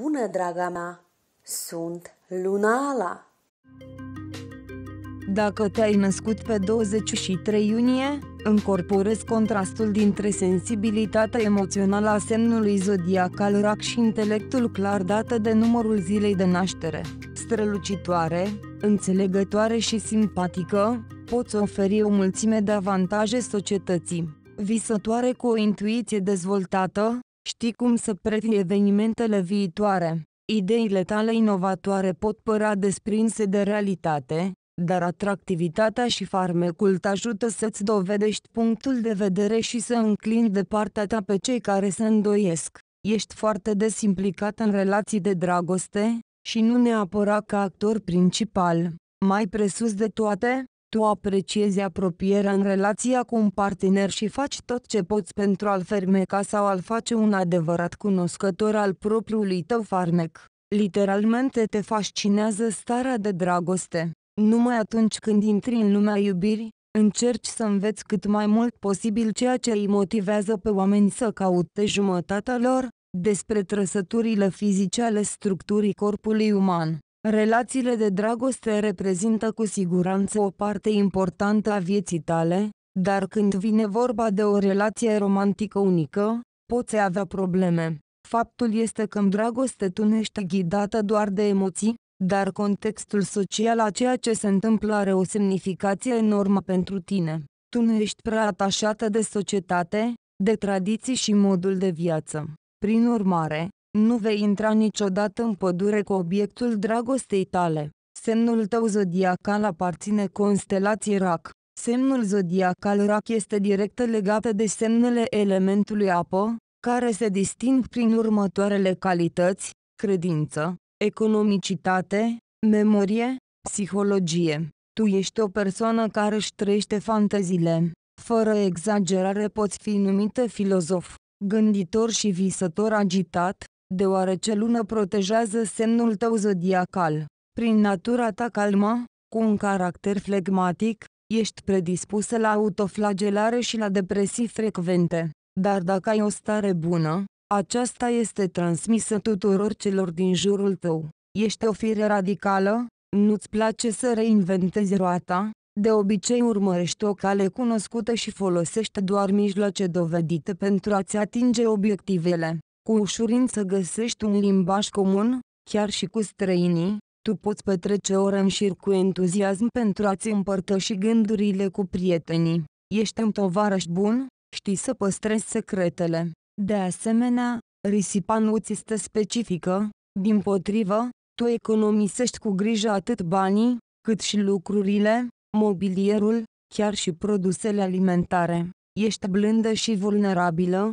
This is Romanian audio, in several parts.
bună, draga mea! Sunt Lunala! Dacă te-ai născut pe 23 iunie, încorporezi contrastul dintre sensibilitatea emoțională a semnului zodiacal rac și intelectul clar dată de numărul zilei de naștere. Strălucitoare, înțelegătoare și simpatică, poți oferi o mulțime de avantaje societății. Visătoare cu o intuiție dezvoltată, Știi cum să previi evenimentele viitoare. Ideile tale inovatoare pot părea desprinse de realitate, dar atractivitatea și farmecul te ajută să-ți dovedești punctul de vedere și să înclini de partea ta pe cei care se îndoiesc. Ești foarte des implicat în relații de dragoste, și nu neapărat ca actor principal. Mai presus de toate, tu apreciezi apropierea în relația cu un partener și faci tot ce poți pentru a-l fermeca sau a-l face un adevărat cunoscător al propriului tău farmec. Literalmente te fascinează starea de dragoste. Numai atunci când intri în lumea iubirii, încerci să înveți cât mai mult posibil ceea ce îi motivează pe oameni să caute jumătatea lor, despre trăsăturile fizice ale structurii corpului uman. Relațiile de dragoste reprezintă cu siguranță o parte importantă a vieții tale, dar când vine vorba de o relație romantică unică, poți avea probleme. Faptul este că în dragoste tu nu ești ghidată doar de emoții, dar contextul social a ceea ce se întâmplă are o semnificație enormă pentru tine. Tu nu ești prea atașată de societate, de tradiții și modul de viață. Prin urmare, nu vei intra niciodată în pădure cu obiectul dragostei tale. Semnul tău zodiacal aparține constelației RAC. Semnul zodiacal RAC este direct legat de semnele elementului apă, care se disting prin următoarele calități, credință, economicitate, memorie, psihologie. Tu ești o persoană care își trăiește fantezile. Fără exagerare poți fi numită filozof, gânditor și visător agitat, deoarece lună protejează semnul tău zodiacal. Prin natura ta calmă, cu un caracter flegmatic, ești predispusă la autoflagelare și la depresii frecvente. Dar dacă ai o stare bună, aceasta este transmisă tuturor celor din jurul tău. Ești o fire radicală, nu-ți place să reinventezi roata, de obicei urmărești o cale cunoscută și folosești doar mijloace dovedite pentru a-ți atinge obiectivele. Cu ușurință găsești un limbaj comun, chiar și cu străinii, tu poți petrece ore în șir cu entuziasm pentru a-ți împărtăși gândurile cu prietenii. Ești un tovarăș bun, știi să păstrezi secretele. De asemenea, risipa nu ți este specifică, din potrivă, tu economisești cu grijă atât banii, cât și lucrurile, mobilierul, chiar și produsele alimentare. Ești blândă și vulnerabilă,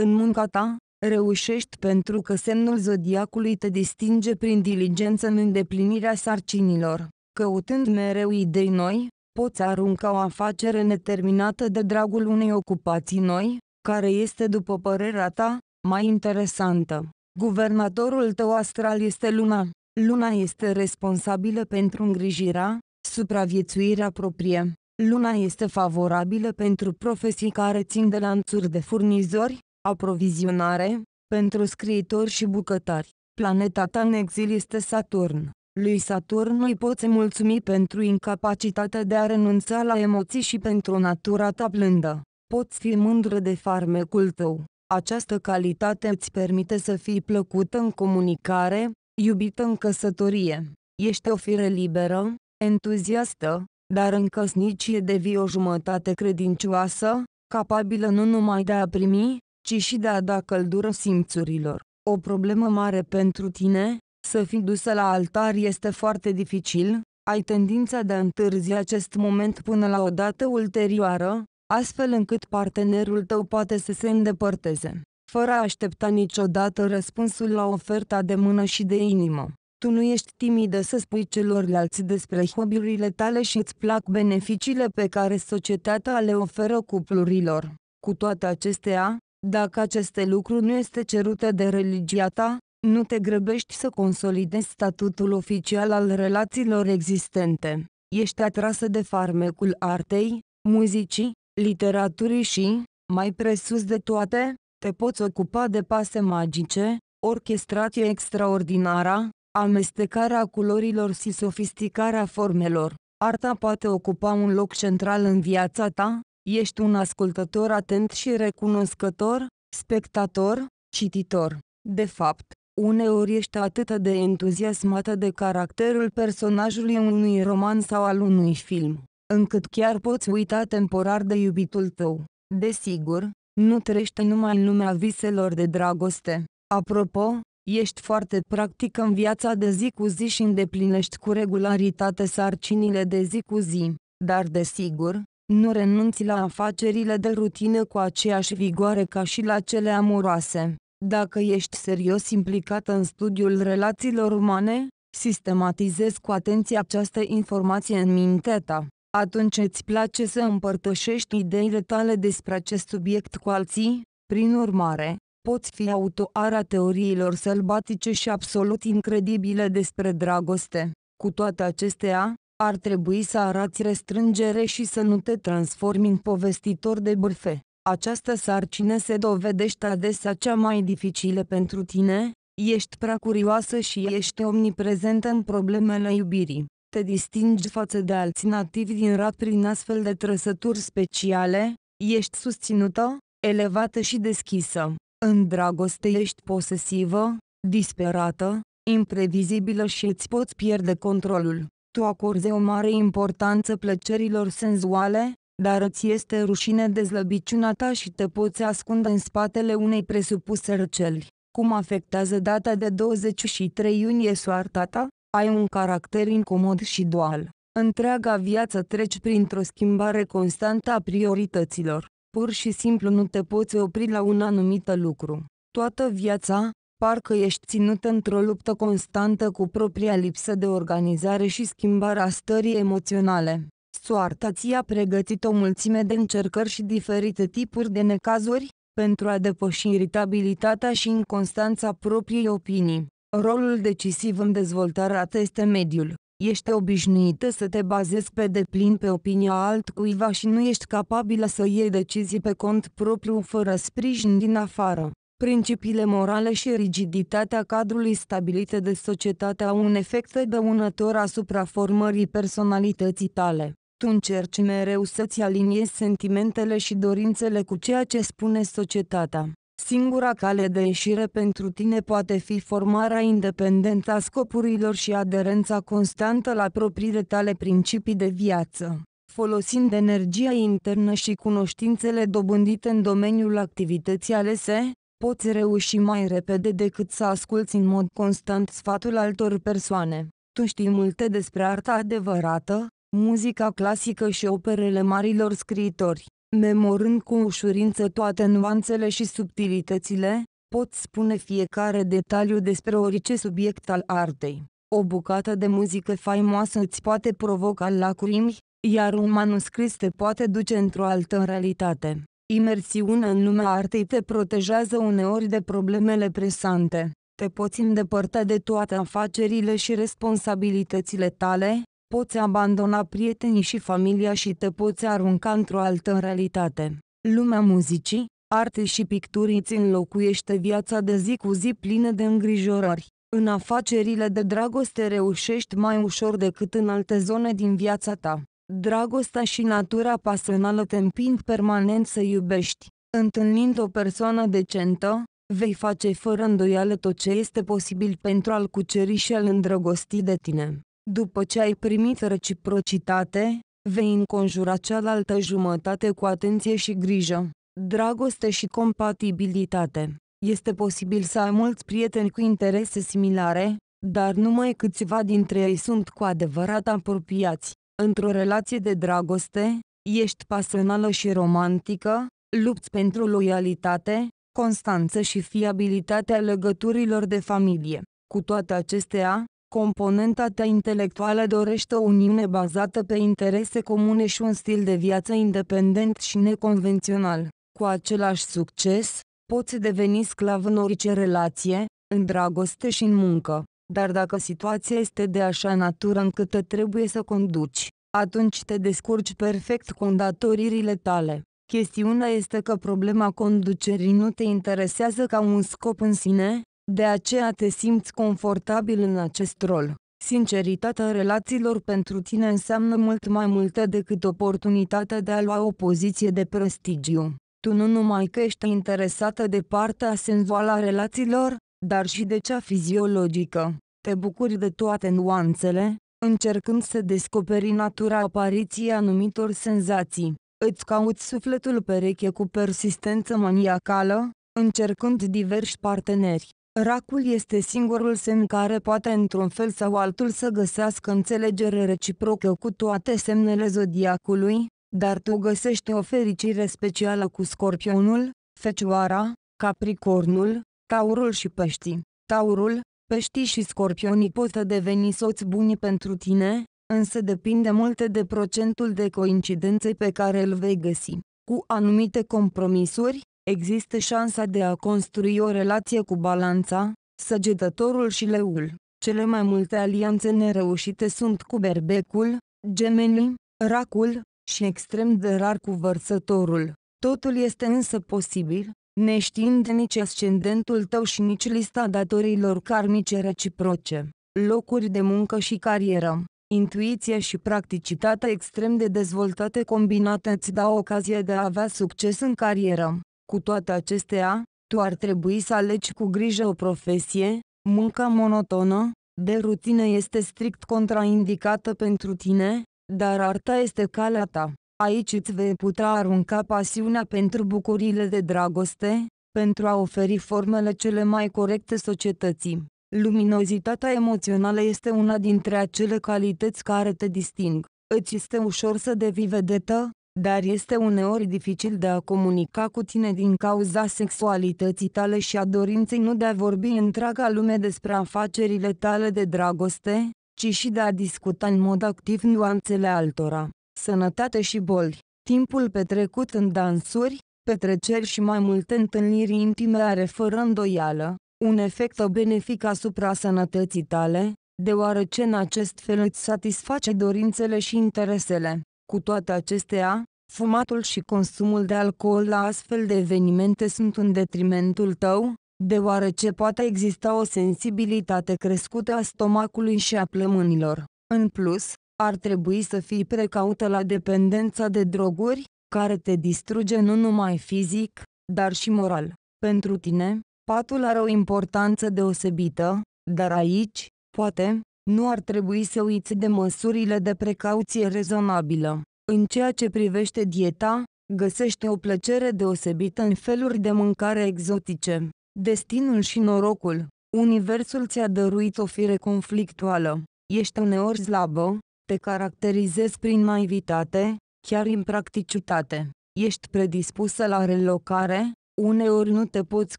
În munca ta, reușești pentru că semnul zodiacului te distinge prin diligență în îndeplinirea sarcinilor. Căutând mereu idei noi, poți arunca o afacere neterminată de dragul unei ocupații noi, care este după părerea ta, mai interesantă. Guvernatorul tău astral este luna. Luna este responsabilă pentru îngrijirea, supraviețuirea proprie. Luna este favorabilă pentru profesii care țin de lanțuri de furnizori, Aprovizionare, pentru scriitori și bucătari, planeta ta în exil este Saturn. Lui Saturn îi poți mulțumi pentru incapacitatea de a renunța la emoții și pentru natura ta blândă. Poți fi mândră de farmecul tău. Această calitate îți permite să fii plăcută în comunicare, iubită în căsătorie. Ești o fire liberă, entuziastă, dar în căsnicie devii o jumătate credincioasă, capabilă nu numai de a primi, ci și de a da căldură simțurilor. O problemă mare pentru tine, să fii dusă la altar este foarte dificil, ai tendința de a întârzi acest moment până la o dată ulterioară, astfel încât partenerul tău poate să se îndepărteze, fără a aștepta niciodată răspunsul la oferta de mână și de inimă. Tu nu ești timidă să spui celorlalți despre hobby-urile tale și îți plac beneficiile pe care societatea le oferă cuplurilor. Cu toate acestea, dacă aceste lucruri nu este cerute de religia ta, nu te grăbești să consolidezi statutul oficial al relațiilor existente. Ești atrasă de farmecul artei, muzicii, literaturii și, mai presus de toate, te poți ocupa de pase magice, orchestrație extraordinară, amestecarea culorilor și sofisticarea formelor. Arta poate ocupa un loc central în viața ta, Ești un ascultător atent și recunoscător, spectator, cititor. De fapt, uneori ești atât de entuziasmată de caracterul personajului unui roman sau al unui film, încât chiar poți uita temporar de iubitul tău. Desigur, nu trește numai în lumea viselor de dragoste. Apropo, ești foarte practic în viața de zi cu zi și îndeplinești cu regularitate sarcinile de zi cu zi, dar desigur, nu renunți la afacerile de rutină cu aceeași vigoare ca și la cele amoroase. Dacă ești serios implicat în studiul relațiilor umane, sistematizezi cu atenție această informație în mintea ta. Atunci îți place să împărtășești ideile tale despre acest subiect cu alții, prin urmare, poți fi autoara teoriilor sălbatice și absolut incredibile despre dragoste. Cu toate acestea, ar trebui să arăți restrângere și să nu te transformi în povestitor de bârfe. Această sarcină se dovedește adesea cea mai dificilă pentru tine, ești prea curioasă și ești omniprezentă în problemele iubirii. Te distingi față de alți nativi din rat prin astfel de trăsături speciale, ești susținută, elevată și deschisă. În dragoste ești posesivă, disperată, imprevizibilă și îți poți pierde controlul. Tu acorzi o mare importanță plăcerilor senzuale, dar îți este rușine de slăbiciunea ta și te poți ascunde în spatele unei presupuse răceli. Cum afectează data de 23 iunie soarta ta? Ai un caracter incomod și dual. Întreaga viață treci printr-o schimbare constantă a priorităților. Pur și simplu nu te poți opri la un anumit lucru. Toată viața, parcă ești ținut într-o luptă constantă cu propria lipsă de organizare și schimbarea stării emoționale. Soarta ți-a pregătit o mulțime de încercări și diferite tipuri de necazuri, pentru a depăși iritabilitatea și inconstanța propriei opinii. Rolul decisiv în dezvoltarea ta este mediul. Ești obișnuită să te bazezi pe deplin pe opinia altcuiva și nu ești capabilă să iei decizii pe cont propriu fără sprijin din afară principiile morale și rigiditatea cadrului stabilite de societate au un efect dăunător asupra formării personalității tale. Tu încerci mereu să-ți aliniezi sentimentele și dorințele cu ceea ce spune societatea. Singura cale de ieșire pentru tine poate fi formarea independentă a scopurilor și aderența constantă la propriile tale principii de viață. Folosind energia internă și cunoștințele dobândite în domeniul activității alese, poți reuși mai repede decât să asculți în mod constant sfatul altor persoane. Tu știi multe despre arta adevărată, muzica clasică și operele marilor scriitori. Memorând cu ușurință toate nuanțele și subtilitățile, poți spune fiecare detaliu despre orice subiect al artei. O bucată de muzică faimoasă îți poate provoca lacrimi, iar un manuscris te poate duce într-o altă realitate. Imersiunea în lumea artei te protejează uneori de problemele presante. Te poți îndepărta de toate afacerile și responsabilitățile tale, poți abandona prietenii și familia și te poți arunca într-o altă realitate. Lumea muzicii, artei și picturii îți înlocuiește viața de zi cu zi plină de îngrijorări. În afacerile de dragoste reușești mai ușor decât în alte zone din viața ta. Dragostea și natura pasională te împing permanent să iubești. Întâlnind o persoană decentă, vei face fără îndoială tot ce este posibil pentru a-l cuceri și a-l îndrăgosti de tine. După ce ai primit reciprocitate, vei înconjura cealaltă jumătate cu atenție și grijă. Dragoste și compatibilitate. Este posibil să ai mulți prieteni cu interese similare, dar numai câțiva dintre ei sunt cu adevărat apropiați. Într-o relație de dragoste, ești pasională și romantică, lupți pentru loialitate, constanță și fiabilitatea legăturilor de familie. Cu toate acestea, componenta ta intelectuală dorește o uniune bazată pe interese comune și un stil de viață independent și neconvențional. Cu același succes, poți deveni sclav în orice relație, în dragoste și în muncă dar dacă situația este de așa natură încât trebuie să conduci, atunci te descurci perfect cu îndatoririle tale. Chestiunea este că problema conducerii nu te interesează ca un scop în sine, de aceea te simți confortabil în acest rol. Sinceritatea relațiilor pentru tine înseamnă mult mai multă decât oportunitatea de a lua o poziție de prestigiu. Tu nu numai că ești interesată de partea senzuală a relațiilor, dar și de cea fiziologică. Te bucuri de toate nuanțele, încercând să descoperi natura apariției anumitor senzații. Îți cauți sufletul pereche cu persistență maniacală, încercând diversi parteneri. Racul este singurul semn care poate într-un fel sau altul să găsească înțelegere reciprocă cu toate semnele zodiacului, dar tu găsești o fericire specială cu scorpionul, fecioara, capricornul, taurul și peștii. Taurul, Peștii și scorpionii pot deveni soți buni pentru tine, însă depinde multe de procentul de coincidențe pe care îl vei găsi. Cu anumite compromisuri, există șansa de a construi o relație cu balanța, săgetătorul și leul. Cele mai multe alianțe nereușite sunt cu berbecul, gemenii, racul și extrem de rar cu vărsătorul. Totul este însă posibil, neștiind nici ascendentul tău și nici lista datorilor karmice reciproce, locuri de muncă și carieră. Intuiția și practicitatea extrem de dezvoltate combinate îți dau ocazia de a avea succes în carieră. Cu toate acestea, tu ar trebui să alegi cu grijă o profesie, munca monotonă, de rutină este strict contraindicată pentru tine, dar arta este calea ta. Aici îți vei putea arunca pasiunea pentru bucurile de dragoste, pentru a oferi formele cele mai corecte societății. Luminozitatea emoțională este una dintre acele calități care te disting. Îți este ușor să devii vedetă, dar este uneori dificil de a comunica cu tine din cauza sexualității tale și a dorinței nu de a vorbi întreaga lume despre afacerile tale de dragoste, ci și de a discuta în mod activ nuanțele altora sănătate și boli. Timpul petrecut în dansuri, petreceri și mai multe întâlniri intime are fără îndoială un efect benefic asupra sănătății tale, deoarece în acest fel îți satisface dorințele și interesele. Cu toate acestea, fumatul și consumul de alcool la astfel de evenimente sunt în detrimentul tău, deoarece poate exista o sensibilitate crescută a stomacului și a plămânilor. În plus, ar trebui să fii precaută la dependența de droguri, care te distruge nu numai fizic, dar și moral. Pentru tine, patul are o importanță deosebită, dar aici, poate, nu ar trebui să uiți de măsurile de precauție rezonabilă. În ceea ce privește dieta, găsește o plăcere deosebită în feluri de mâncare exotice. Destinul și norocul Universul ți-a dăruit o fire conflictuală. Ești uneori slabă, te caracterizezi prin naivitate, chiar impracticitate. Ești predispusă la relocare, uneori nu te poți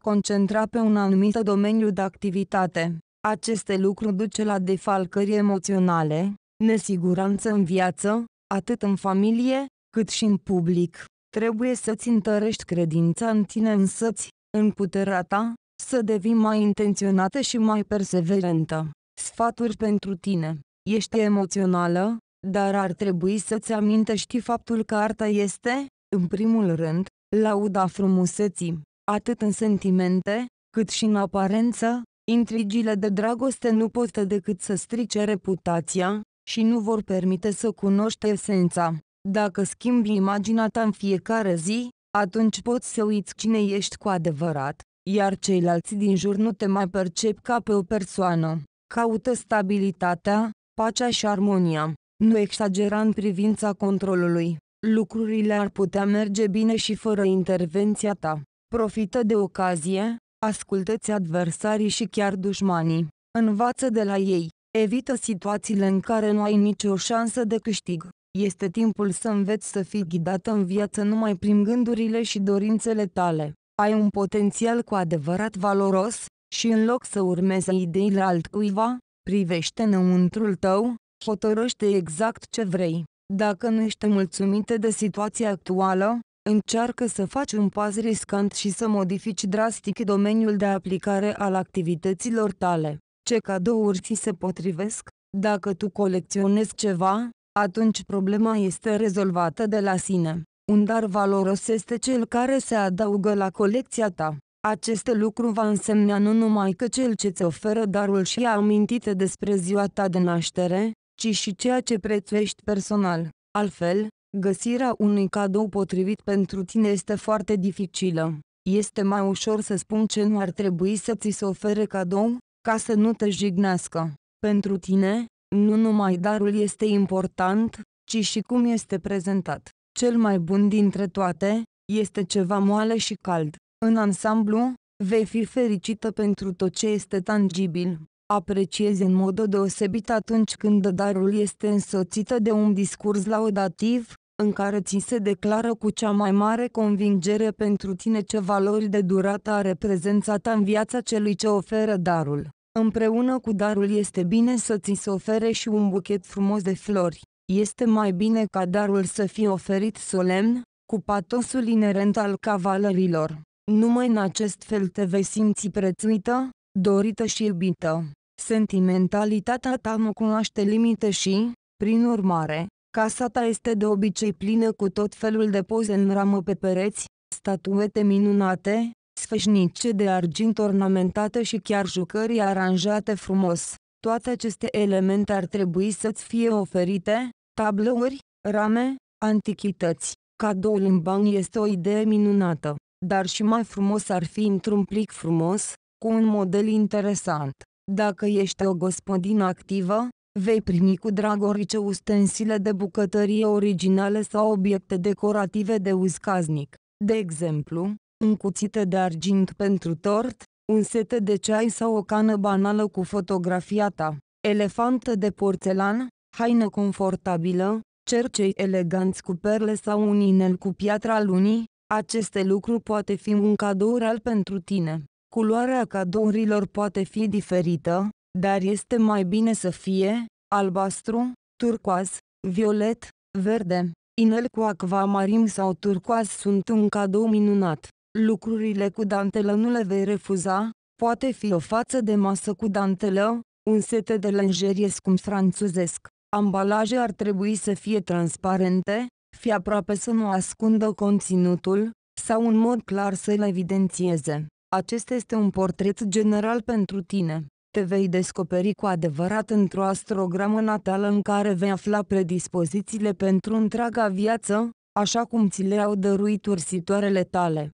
concentra pe un anumit domeniu de activitate. Aceste lucruri duce la defalcări emoționale, nesiguranță în viață, atât în familie, cât și în public. Trebuie să-ți întărești credința în tine însăți, în puterea ta, să devii mai intenționată și mai perseverentă. Sfaturi pentru tine Ești emoțională, dar ar trebui să-ți amintești faptul că arta este, în primul rând, lauda frumuseții, atât în sentimente, cât și în aparență, intrigile de dragoste nu pot decât să strice reputația, și nu vor permite să cunoști esența. Dacă schimbi imaginea ta în fiecare zi, atunci poți să uiți cine ești cu adevărat, iar ceilalți din jur nu te mai percep ca pe o persoană. Caută stabilitatea, pacea și armonia. Nu exagera în privința controlului. Lucrurile ar putea merge bine și fără intervenția ta. Profită de ocazie, ascultă-ți adversarii și chiar dușmanii. Învață de la ei. Evită situațiile în care nu ai nicio șansă de câștig. Este timpul să înveți să fii ghidat în viață numai prin gândurile și dorințele tale. Ai un potențial cu adevărat valoros, și în loc să urmezi ideile altcuiva, Privește înăuntrul tău, hotărăște exact ce vrei. Dacă nu ești mulțumită de situația actuală, încearcă să faci un pas riscant și să modifici drastic domeniul de aplicare al activităților tale. Ce cadouri ți se potrivesc? Dacă tu colecționezi ceva, atunci problema este rezolvată de la sine. Un dar valoros este cel care se adaugă la colecția ta. Acest lucru va însemna nu numai că cel ce ți oferă darul și a amintite despre ziua ta de naștere, ci și ceea ce prețuiești personal. Altfel, găsirea unui cadou potrivit pentru tine este foarte dificilă. Este mai ușor să spun ce nu ar trebui să ți se ofere cadou, ca să nu te jignească. Pentru tine, nu numai darul este important, ci și cum este prezentat. Cel mai bun dintre toate, este ceva moale și cald. În ansamblu, vei fi fericită pentru tot ce este tangibil. Apreciezi în mod deosebit atunci când darul este însoțită de un discurs laudativ, în care ți se declară cu cea mai mare convingere pentru tine ce valori de durată are prezența ta în viața celui ce oferă darul. Împreună cu darul este bine să ți se ofere și un buchet frumos de flori. Este mai bine ca darul să fie oferit solemn, cu patosul inerent al cavalerilor. Numai în acest fel te vei simți prețuită, dorită și iubită. Sentimentalitatea ta nu cunoaște limite și, prin urmare, casa ta este de obicei plină cu tot felul de poze în ramă pe pereți, statuete minunate, sfășnice de argint ornamentate și chiar jucării aranjate frumos. Toate aceste elemente ar trebui să-ți fie oferite, tablouri, rame, antichități. Cadoul în bani este o idee minunată dar și mai frumos ar fi într-un plic frumos, cu un model interesant. Dacă ești o gospodină activă, vei primi cu drag orice ustensile de bucătărie originale sau obiecte decorative de uz casnic. De exemplu, un cuțit de argint pentru tort, un set de ceai sau o cană banală cu fotografia ta, elefantă de porțelan, haină confortabilă, cercei eleganți cu perle sau un inel cu piatra lunii, aceste lucruri poate fi un cadou real pentru tine. Culoarea cadourilor poate fi diferită, dar este mai bine să fie albastru, turcoaz, violet, verde. Inel cu acvamarim sau turcoaz sunt un cadou minunat. Lucrurile cu dantelă nu le vei refuza, poate fi o față de masă cu dantelă, un set de lenjerie scump franțuzesc. Ambalaje ar trebui să fie transparente, fi aproape să nu ascundă conținutul, sau în mod clar să-l evidențieze. Acesta este un portret general pentru tine. Te vei descoperi cu adevărat într-o astrogramă natală în care vei afla predispozițiile pentru întreaga viață, așa cum ți le-au dăruit ursitoarele tale.